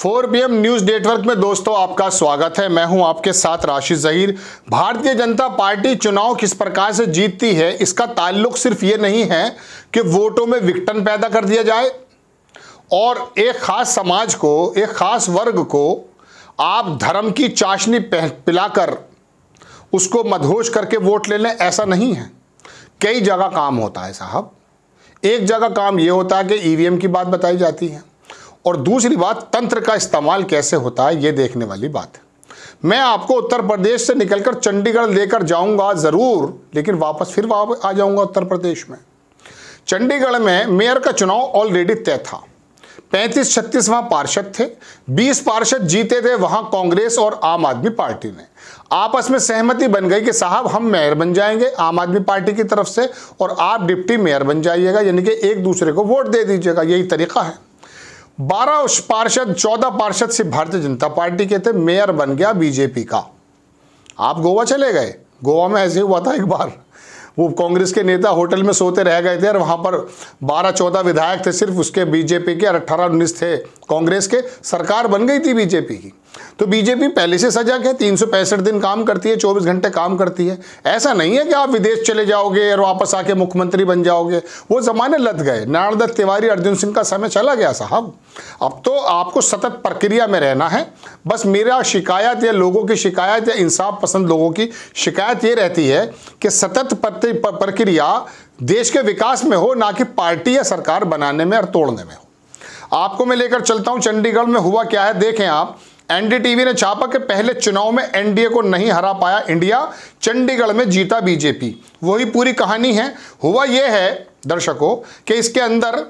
four B M news network में दोस्तों आपका स्वागत है मैं हूं आपके साथ राशि जहीर भारतीय जनता पार्टी चुनाव किस प्रकार से जीतती है इसका ताल्लुक सिर्फ ये नहीं है कि वोटों में विकटन पैदा कर दिया जाए और एक खास समाज को एक खास वर्ग को आप धर्म की चाशनी पिलाकर उसको मधोश करके वोट ले लें ऐसा नहीं है कई जगह काम होता है साहब एक जगह काम ये होता है कि ई e की बात बताई जाती है और दूसरी बात तंत्र का इस्तेमाल कैसे होता है ये देखने वाली बात है मैं आपको उत्तर प्रदेश से निकलकर चंडीगढ़ लेकर जाऊंगा ज़रूर लेकिन वापस फिर वापस आ जाऊंगा उत्तर प्रदेश में चंडीगढ़ में मेयर का चुनाव ऑलरेडी तय था पैंतीस छत्तीस वहां पार्षद थे बीस पार्षद जीते थे वहां कांग्रेस और आम आदमी पार्टी ने आपस में सहमति बन गई कि साहब हम मेयर बन जाएंगे आम आदमी पार्टी की तरफ से और आप डिप्टी मेयर बन जाइएगा यानी कि एक दूसरे को वोट दे दीजिएगा यही तरीका है बारह पार्षद चौदह पार्षद सिर्फ भारतीय जनता पार्टी के थे मेयर बन गया बीजेपी का आप गोवा चले गए गोवा में ऐसे हुआ था एक बार वो कांग्रेस के नेता होटल में सोते रह गए थे और वहाँ पर बारह चौदह विधायक थे सिर्फ उसके बीजेपी के और अट्ठारह उन्नीस थे कांग्रेस के सरकार बन गई थी बीजेपी की तो बीजेपी पहले से सजग है तीन दिन काम करती है चौबीस घंटे काम करती है ऐसा नहीं है कि आप विदेश चले जाओगे और वापस आके मुख्यमंत्री बन जाओगे वो ज़माने लद गए नारायण दत्त तिवारी अर्जुन सिंह का समय चला गया साहब अब तो आपको सतत प्रक्रिया में रहना है बस मेरा शिकायत या लोगों की शिकायत या इंसाफ पसंद लोगों की शिकायत ये रहती है कि सतत प्रक्रिया देश के विकास में हो ना कि पार्टी या सरकार बनाने में और तोड़ने में हो आपको मैं लेकर चलता हूं चंडीगढ़ में हुआ क्या है देखें आप एनडीटीवी ने छापा कि पहले चुनाव में एनडीए को नहीं हरा पाया इंडिया चंडीगढ़ में जीता बीजेपी वही पूरी कहानी है हुआ यह है दर्शकों कि इसके अंदर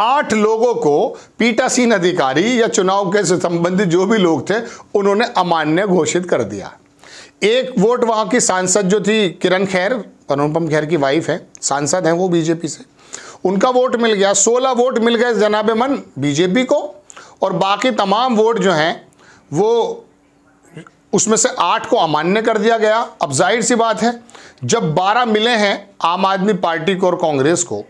आठ लोगों को पीटासीन अधिकारी या चुनाव के संबंधित जो भी लोग थे उन्होंने अमान्य घोषित कर दिया एक वोट वहां की सांसद जो थी किरण खैर अनुपम खैर की वाइफ है सांसद हैं वो बीजेपी से उनका वोट मिल गया सोलह वोट मिल गए जनाबे मन बीजेपी को और बाकी तमाम वोट जो हैं वो उसमें से आठ को अमान्य कर दिया गया अब जाहिर सी बात है जब बारह मिले हैं आम आदमी पार्टी को और कांग्रेस को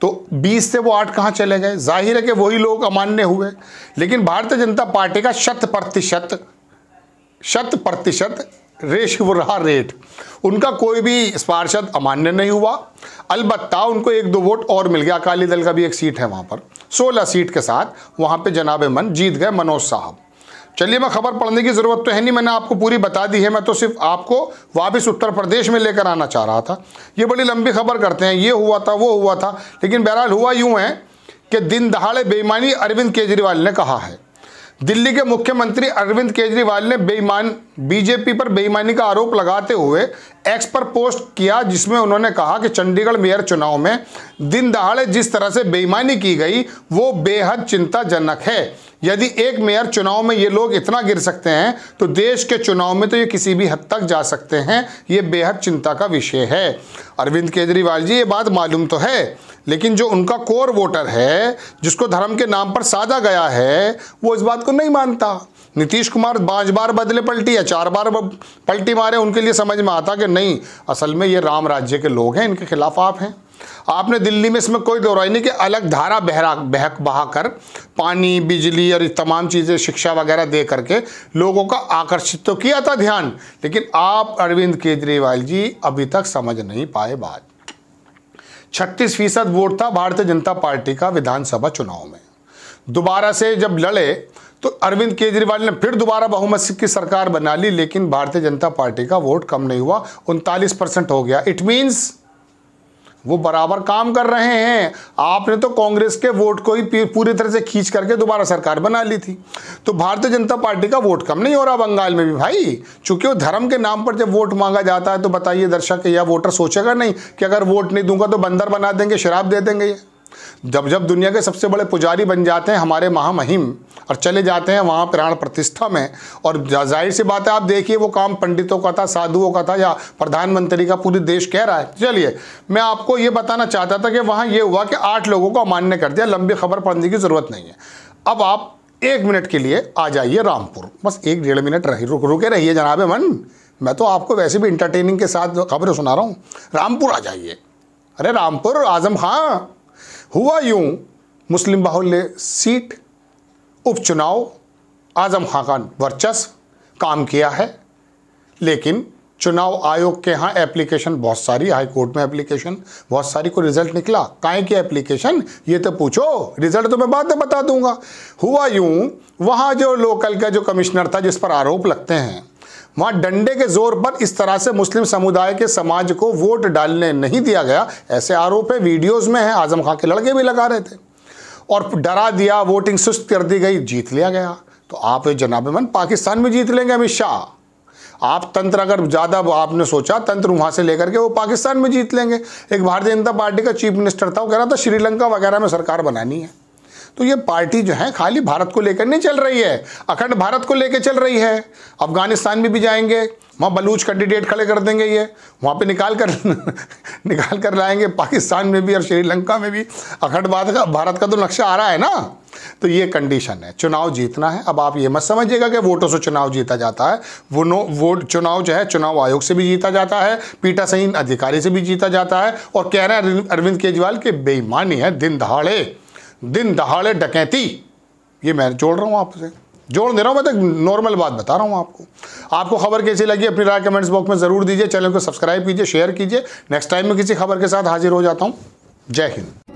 तो 20 से वो आठ कहाँ चले गए जाहिर है कि वही लोग अमान्य हुए लेकिन भारतीय जनता पार्टी का शत प्रतिशत शत प्रतिशत रेशिव रहा रेट उनका कोई भी पार्षद अमान्य नहीं हुआ अलबत्ता उनको एक दो वोट और मिल गया अकाली दल का भी एक सीट है वहाँ पर 16 सीट के साथ वहाँ पे जनाब मन जीत गए मनोज साहब चलिए मैं खबर पढ़ने की ज़रूरत तो है नहीं मैंने आपको पूरी बता दी है मैं तो सिर्फ आपको वापस उत्तर प्रदेश में लेकर आना चाह रहा था ये बड़ी लंबी खबर करते हैं ये हुआ था वो हुआ था लेकिन बहरहाल हुआ यूँ है कि दिन दहाड़े बेईमानी अरविंद केजरीवाल ने कहा है दिल्ली के मुख्यमंत्री अरविंद केजरीवाल ने बेईमान बीजेपी पर बेईमानी का आरोप लगाते हुए एक्स पर पोस्ट किया जिसमें उन्होंने कहा कि चंडीगढ़ मेयर चुनाव में दिन दहाड़े जिस तरह से बेईमानी की गई वो बेहद चिंताजनक है यदि एक मेयर चुनाव में ये लोग इतना गिर सकते हैं तो देश के चुनाव में तो ये किसी भी हद तक जा सकते हैं ये बेहद चिंता का विषय है अरविंद केजरीवाल जी ये बात मालूम तो है लेकिन जो उनका कोर वोटर है जिसको धर्म के नाम पर साधा गया है वो इस बात को नहीं मानता नीतीश कुमार पाँच बार बदले पलटी या चार बार पलटी मारे उनके लिए समझ में आता कि नहीं असल में ये राम राज्य के लोग हैं इनके खिलाफ आप हैं आपने दिल्ली में इसमें कोई दोहराई नहीं कि अलग धारा बहरा बहक बहाकर पानी बिजली और तमाम चीज़ें शिक्षा वगैरह दे करके लोगों का आकर्षित तो किया था ध्यान लेकिन आप अरविंद केजरीवाल जी अभी तक समझ नहीं पाए बात छत्तीस फीसद वोट था भारतीय जनता पार्टी का विधानसभा चुनाव में दोबारा से जब लड़े तो अरविंद केजरीवाल ने फिर दोबारा बहुमत की सरकार बना ली लेकिन भारतीय जनता पार्टी का वोट कम नहीं हुआ उनतालीस परसेंट हो गया इट मीन्स वो बराबर काम कर रहे हैं आपने तो कांग्रेस के वोट को ही पूरी तरह से खींच करके दोबारा सरकार बना ली थी तो भारतीय जनता पार्टी का वोट कम नहीं हो रहा बंगाल में भी भाई चूंकि वो धर्म के नाम पर जब वोट मांगा जाता है तो बताइए दर्शक या वोटर सोचेगा नहीं कि अगर वोट नहीं दूंगा तो बंदर बना देंगे शराब दे देंगे ये जब जब दुनिया के सबसे बड़े पुजारी बन जाते हैं हमारे महामहिम और चले जाते हैं वहाँ प्राण प्रतिष्ठा में और जाहिर सी बात है आप देखिए वो काम पंडितों का था साधुओं का था या प्रधानमंत्री का पूरे देश कह रहा है चलिए मैं आपको ये बताना चाहता था कि वहाँ ये हुआ कि आठ लोगों को अमान्य कर दिया लंबी खबर पढ़ने की ज़रूरत नहीं है अब आप एक मिनट के लिए आ जाइए रामपुर बस एक डेढ़ मिनट रही रुक रुके रहिए जनाब मन मैं तो आपको वैसे भी इंटरटेनिंग के साथ खबरें सुना रहा हूँ रामपुर आ जाइए अरे रामपुर आजम खां हुआ यूं मुस्लिम बाहुल्य सीट उपचुनाव आज़म खान का वर्चस्व काम किया है लेकिन चुनाव आयोग के यहाँ एप्लीकेशन बहुत सारी हाई कोर्ट में एप्लीकेशन बहुत सारी को रिजल्ट निकला काहे की एप्लीकेशन ये तो पूछो रिजल्ट तो मैं बाद में बता दूंगा हुआ यूं वहाँ जो लोकल का जो कमिश्नर था जिस पर आरोप लगते हैं वहां डंडे के जोर पर इस तरह से मुस्लिम समुदाय के समाज को वोट डालने नहीं दिया गया ऐसे आरोप है वीडियोज में है आजम खां के लड़के भी लगा रहे थे और डरा दिया वोटिंग सुस्त कर दी गई जीत लिया गया तो आप जनाब मन पाकिस्तान में जीत लेंगे अमित शाह आप तंत्र अगर ज़्यादा आपने सोचा तंत्र वहाँ से लेकर के वो पाकिस्तान में जीत लेंगे एक भारतीय जनता पार्टी का चीफ मिनिस्टर था वो कह रहा था श्रीलंका वगैरह में सरकार बनानी है तो ये पार्टी जो है खाली भारत को लेकर नहीं चल रही है अखंड भारत को लेकर चल रही है अफगानिस्तान में भी जाएंगे वहाँ बलूच कैंडिडेट खड़े कर देंगे ये वहाँ पे निकाल कर निकाल कर लाएंगे पाकिस्तान में भी और श्रीलंका में भी अखंड भारत का भारत का तो नक्शा आ रहा है ना तो ये कंडीशन है चुनाव जीतना है अब आप ये मत समझिएगा कि वोटों से चुनाव जीता जाता है वो नो वोट चुनाव जो है चुनाव आयोग से भी जीता जाता है पीटा सिंह अधिकारी से भी जीता जाता है और कह रहे हैं अरविंद केजरीवाल के बेईमानी है दिन दहाड़े दिन दहाड़े डकैती ये मैं जोड़ रहा हूँ आपसे जोड़ दे रहा हूँ मैं तो नॉर्मल बात बता रहा हूँ आपको आपको खबर कैसी लगी अपनी राय कमेंट्स बॉक्स में ज़रूर दीजिए चैनल को सब्सक्राइब कीजिए शेयर कीजिए नेक्स्ट टाइम में किसी खबर के साथ हाजिर हो जाता हूँ जय हिंद